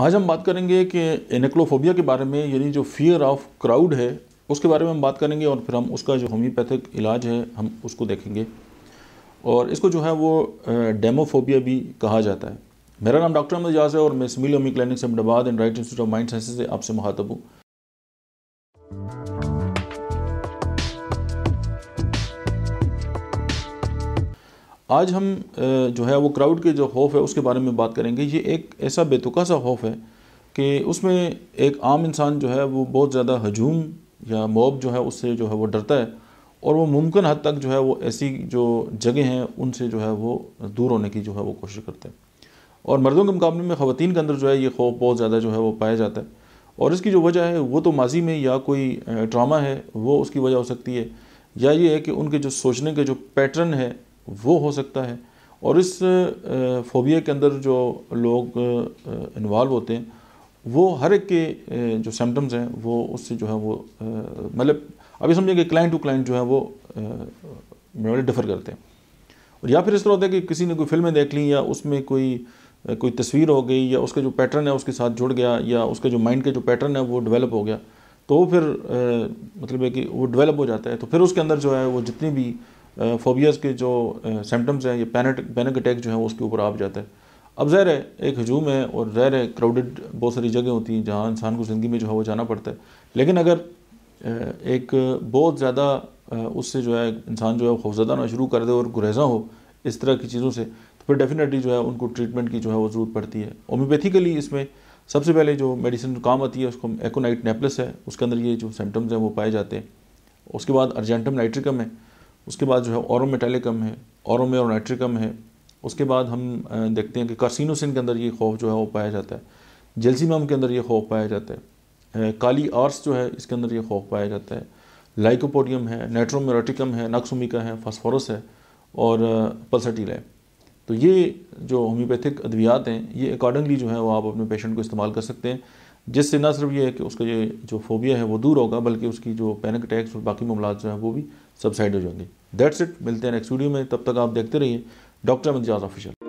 आज हम बात करेंगे कि एनेक्लोफोबिया के बारे में यानी जो फियर ऑफ क्राउड है उसके बारे में हम बात करेंगे और फिर हम उसका जो होम्योपैथिक इलाज है हम उसको देखेंगे और इसको जो है वो डेमोफोबिया भी कहा जाता है मेरा नाम डॉक्टर अहमद एजाज है और मैं स्मिल क्लिनिक से Ahmedabad and right institute of mind science से आपसे मुखातब हूँ आज हम जो है वो क्राउड के जो खौफ है उसके बारे में बात करेंगे ये एक ऐसा बेतुका सा खौफ है कि उसमें एक आम इंसान जो है वो बहुत ज़्यादा हजूम या मौब जो है उससे जो है वो डरता है और वो मुमकिन हद तक जो है वो ऐसी जो जगह हैं उनसे जो है वो दूर होने की जो है वो कोशिश करते हैं और मर्दों के मुकाबले में ख़वान के अंदर जो है ये खौफ बहुत ज़्यादा जो है वो पाया जाता है और इसकी जो वजह है वो तो माजी में या कोई ड्रामा है वो उसकी वजह हो सकती है या ये है कि उनके जो सोचने के जो पैटर्न है वो हो सकता है और इस फोबिया के अंदर जो लोग इन्वॉल्व होते हैं वो हर एक के जो सिम्टम्स हैं वो उससे जो है वो मतलब अभी समझें कि क्लाइंट टू क्लाइंट जो है वो डिफ़र करते हैं और या फिर इस तरह होता है कि किसी ने कोई फिल्में देख ली या उसमें कोई कोई तस्वीर हो गई या उसका जो पैटर्न है उसके साथ जुड़ गया या उसके जो माइंड के जो पैटर्न है वो डेवलप हो गया तो वो फिर मतलब है कि वो डेवलप हो जाता है तो फिर उसके अंदर जो है वो जितनी भी फोबियाज़ के जो सिम्टम्स हैं ये पैनट पैनिक अटैक जो है उसके ऊपर आप जाता है अब ज़हर है एक हजूम है और ज़हर है क्राउडेड बहुत सारी जगह होती हैं जहाँ इंसान को ज़िंदगी में जो है वो जाना पड़ता है लेकिन अगर एक बहुत ज़्यादा उससे जो है इंसान जो है खौफजदा ना शुरू कर दे और गुरेजा हो इस तरह की चीज़ों से तो फिर डेफिनेटली जो है उनको ट्रीटमेंट की जो है वो ज़रूरत पड़ती है होम्योपैथिकली इसमें सबसे पहले जो मेडिसिन काम आती है उसको एकोनाइट नेपलस है उसके अंदर ये जो सिम्टम्स हैं वो पाए जाते हैं उसके बाद अर्जेंटम नाइट्रिकम है उसके बाद जो है मेटेलिकम है औरोमे और नाइट्रिकम है उसके बाद हम देखते हैं कि कार्सिनोसिन के अंदर ये खौफ जो है वो पाया जाता है जेलसीमाम के अंदर ये खौफ पाया जाता है काली आर्स जो है इसके अंदर ये खौफ पाया जाता है लाइकोपोडियम है नाइट्रोमेरोटिकम है नक्सोमिका है फॉस्फोरस है और पल्सटील है तो ये जो होम्योपैथिक अद्वियात हैं ये अकॉर्डिंगली जो है वो आप अपने पेशेंट को इस्तेमाल कर सकते हैं जिससे न सिर्फ ये है कि उसका ये जो फोबिया है वो दूर होगा बल्कि उसकी जो पैनिक अटैक्स और बाकी मामला जो हैं वो भी सबसाइड हो जाएंगे दैट्स इट मिलते हैं नेक्स्ट वीडियो में तब तक आप देखते रहिए डॉक्टर मंजाज ऑफिशियल